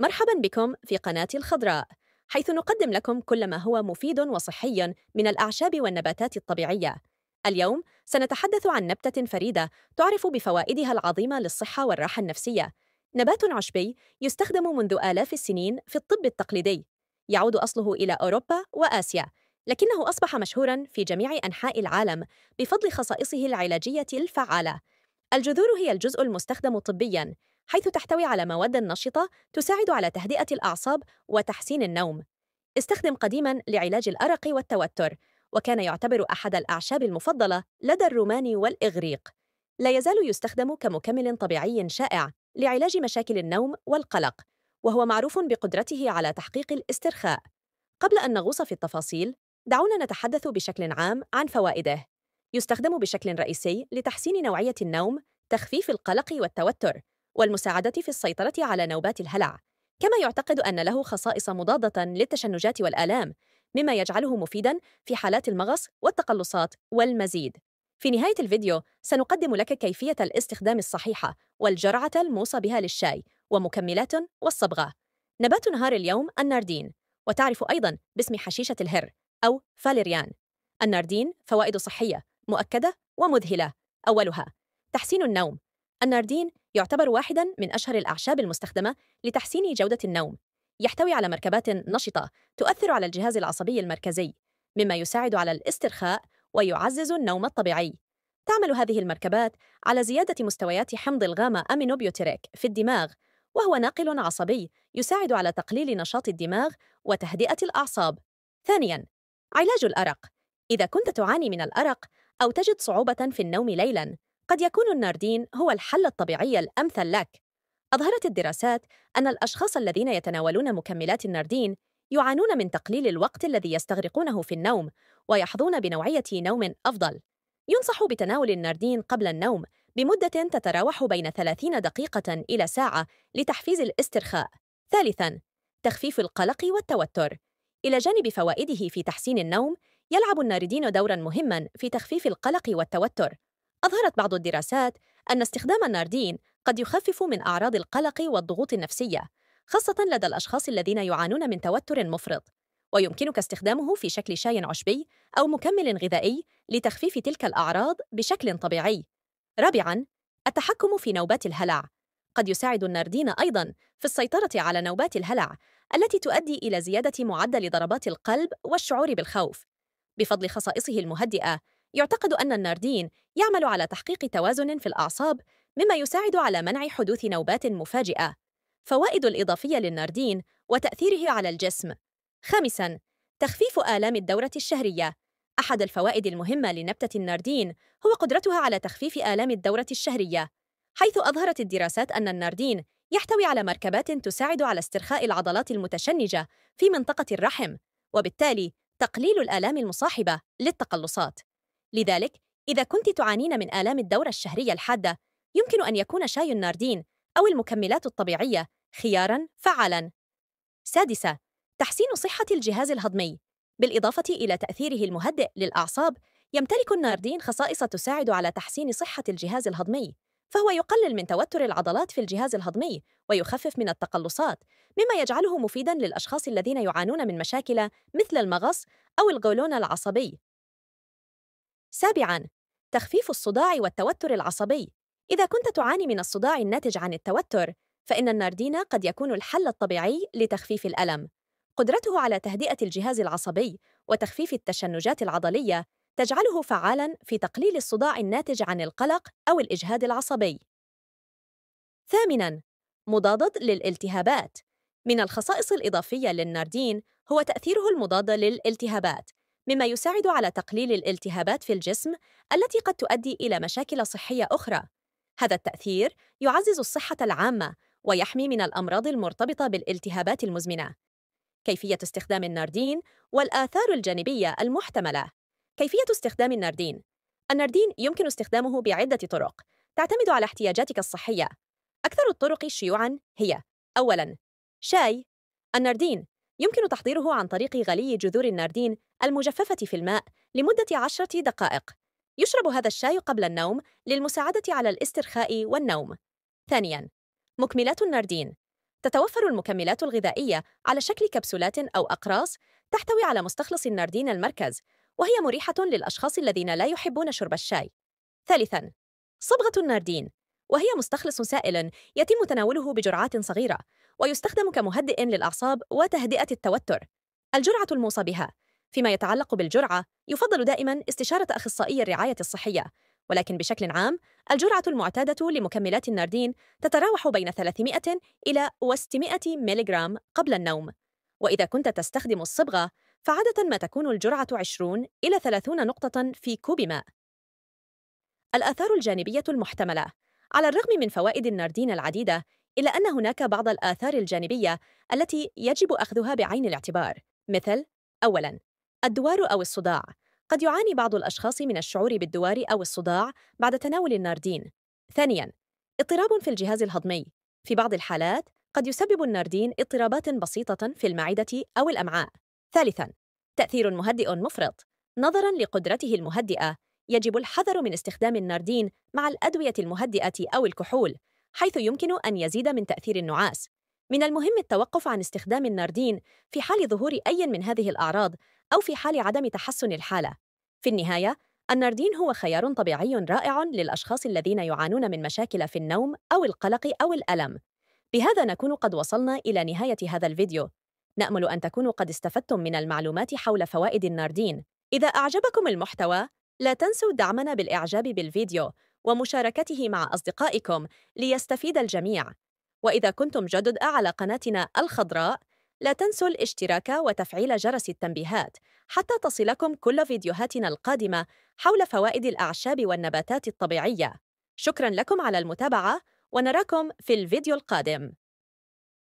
مرحبا بكم في قناة الخضراء حيث نقدم لكم كل ما هو مفيد وصحي من الأعشاب والنباتات الطبيعية اليوم سنتحدث عن نبتة فريدة تعرف بفوائدها العظيمة للصحة والراحة النفسية نبات عشبي يستخدم منذ آلاف السنين في الطب التقليدي يعود أصله إلى أوروبا وآسيا لكنه أصبح مشهوراً في جميع أنحاء العالم بفضل خصائصه العلاجية الفعالة الجذور هي الجزء المستخدم طبياً حيث تحتوي على مواد نشطة تساعد على تهدئة الأعصاب وتحسين النوم. استخدم قديماً لعلاج الأرق والتوتر، وكان يعتبر أحد الأعشاب المفضلة لدى الرومان والإغريق. لا يزال يستخدم كمكمل طبيعي شائع لعلاج مشاكل النوم والقلق، وهو معروف بقدرته على تحقيق الاسترخاء. قبل أن نغوص في التفاصيل، دعونا نتحدث بشكل عام عن فوائده. يستخدم بشكل رئيسي لتحسين نوعية النوم، تخفيف القلق والتوتر، والمساعدة في السيطرة على نوبات الهلع كما يعتقد أن له خصائص مضادة للتشنجات والآلام مما يجعله مفيداً في حالات المغص والتقلصات والمزيد في نهاية الفيديو سنقدم لك كيفية الاستخدام الصحيحة والجرعة الموصى بها للشاي ومكملات والصبغة نبات نهار اليوم الناردين وتعرف أيضا باسم حشيشة الهر أو فاليريان الناردين فوائد صحية مؤكدة ومذهلة أولها تحسين النوم الناردين يعتبر واحداً من أشهر الأعشاب المستخدمة لتحسين جودة النوم يحتوي على مركبات نشطة تؤثر على الجهاز العصبي المركزي مما يساعد على الاسترخاء ويعزز النوم الطبيعي تعمل هذه المركبات على زيادة مستويات حمض الغاما أمينوبيوتيريك في الدماغ وهو ناقل عصبي يساعد على تقليل نشاط الدماغ وتهدئة الأعصاب ثانياً علاج الأرق إذا كنت تعاني من الأرق أو تجد صعوبة في النوم ليلاً قد يكون الناردين هو الحل الطبيعي الأمثل لك. أظهرت الدراسات أن الأشخاص الذين يتناولون مكملات الناردين يعانون من تقليل الوقت الذي يستغرقونه في النوم ويحظون بنوعية نوم أفضل. ينصح بتناول الناردين قبل النوم بمدة تتراوح بين 30 دقيقة إلى ساعة لتحفيز الاسترخاء. ثالثاً، تخفيف القلق والتوتر. إلى جانب فوائده في تحسين النوم، يلعب الناردين دورا مهما في تخفيف القلق والتوتر أظهرت بعض الدراسات أن استخدام الناردين قد يخفف من أعراض القلق والضغوط النفسية خاصة لدى الأشخاص الذين يعانون من توتر مفرط ويمكنك استخدامه في شكل شاي عشبي أو مكمل غذائي لتخفيف تلك الأعراض بشكل طبيعي رابعاً التحكم في نوبات الهلع قد يساعد الناردين أيضاً في السيطرة على نوبات الهلع التي تؤدي إلى زيادة معدل ضربات القلب والشعور بالخوف بفضل خصائصه المهدئة يعتقد أن الناردين يعمل على تحقيق توازن في الأعصاب مما يساعد على منع حدوث نوبات مفاجئة فوائد الإضافية للناردين وتأثيره على الجسم خامساً تخفيف آلام الدورة الشهرية أحد الفوائد المهمة لنبتة الناردين هو قدرتها على تخفيف آلام الدورة الشهرية حيث أظهرت الدراسات أن الناردين يحتوي على مركبات تساعد على استرخاء العضلات المتشنجة في منطقة الرحم وبالتالي تقليل الآلام المصاحبة للتقلصات لذلك إذا كنت تعانين من آلام الدورة الشهرية الحادة يمكن أن يكون شاي الناردين أو المكملات الطبيعية خياراً فعالاً سادسة تحسين صحة الجهاز الهضمي بالإضافة إلى تأثيره المهدئ للأعصاب يمتلك الناردين خصائص تساعد على تحسين صحة الجهاز الهضمي فهو يقلل من توتر العضلات في الجهاز الهضمي ويخفف من التقلصات مما يجعله مفيداً للأشخاص الذين يعانون من مشاكل مثل المغص أو الغولون العصبي سابعاً تخفيف الصداع والتوتر العصبي إذا كنت تعاني من الصداع الناتج عن التوتر فإن الناردينا قد يكون الحل الطبيعي لتخفيف الألم قدرته على تهدئة الجهاز العصبي وتخفيف التشنجات العضلية تجعله فعالاً في تقليل الصداع الناتج عن القلق أو الإجهاد العصبي ثامناً مضاد للالتهابات من الخصائص الإضافية للناردين هو تأثيره المضاد للالتهابات مما يساعد على تقليل الالتهابات في الجسم التي قد تؤدي إلى مشاكل صحية أخرى. هذا التأثير يعزز الصحة العامة ويحمي من الأمراض المرتبطة بالالتهابات المزمنة. كيفية استخدام الناردين والآثار الجانبية المحتملة كيفية استخدام الناردين الناردين يمكن استخدامه بعدة طرق تعتمد على احتياجاتك الصحية أكثر الطرق شيوعاً هي أولاً شاي الناردين يمكن تحضيره عن طريق غلي جذور الناردين المجففة في الماء لمدة عشرة دقائق. يشرب هذا الشاي قبل النوم للمساعدة على الاسترخاء والنوم. ثانياً، مكملات النردين. تتوفر المكملات الغذائية على شكل كبسولات أو أقراص تحتوي على مستخلص النردين المركز، وهي مريحة للأشخاص الذين لا يحبون شرب الشاي. ثالثاً، صبغة النردين، وهي مستخلص سائل يتم تناوله بجرعات صغيرة، ويستخدم كمهدئ للأعصاب وتهدئة التوتر. الجرعة الموصى بها فيما يتعلق بالجرعة يفضل دائما استشارة أخصائي الرعاية الصحية ولكن بشكل عام الجرعة المعتادة لمكملات الناردين تتراوح بين 300 إلى 600 ميليغرام قبل النوم وإذا كنت تستخدم الصبغة فعادة ما تكون الجرعة 20 إلى 30 نقطة في كوب ماء الآثار الجانبية المحتملة على الرغم من فوائد الناردين العديدة إلا أن هناك بعض الآثار الجانبية التي يجب أخذها بعين الاعتبار مثل أولاً الدوار أو الصداع قد يعاني بعض الأشخاص من الشعور بالدوار أو الصداع بعد تناول الناردين ثانياً اضطراب في الجهاز الهضمي في بعض الحالات قد يسبب الناردين اضطرابات بسيطة في المعدة أو الأمعاء ثالثاً تأثير مهدئ مفرط نظراً لقدرته المهدئة يجب الحذر من استخدام الناردين مع الأدوية المهدئة أو الكحول حيث يمكن أن يزيد من تأثير النعاس من المهم التوقف عن استخدام الناردين في حال ظهور أي من هذه الأعراض أو في حال عدم تحسن الحالة. في النهاية، النردين هو خيار طبيعي رائع للأشخاص الذين يعانون من مشاكل في النوم أو القلق أو الألم. بهذا نكون قد وصلنا إلى نهاية هذا الفيديو. نأمل أن تكونوا قد استفدتم من المعلومات حول فوائد الناردين. إذا أعجبكم المحتوى، لا تنسوا دعمنا بالإعجاب بالفيديو ومشاركته مع أصدقائكم ليستفيد الجميع. وإذا كنتم جدد على قناتنا الخضراء، لا تنسوا الاشتراك وتفعيل جرس التنبيهات حتى تصلكم كل فيديوهاتنا القادمة حول فوائد الأعشاب والنباتات الطبيعية شكرا لكم على المتابعة ونراكم في الفيديو القادم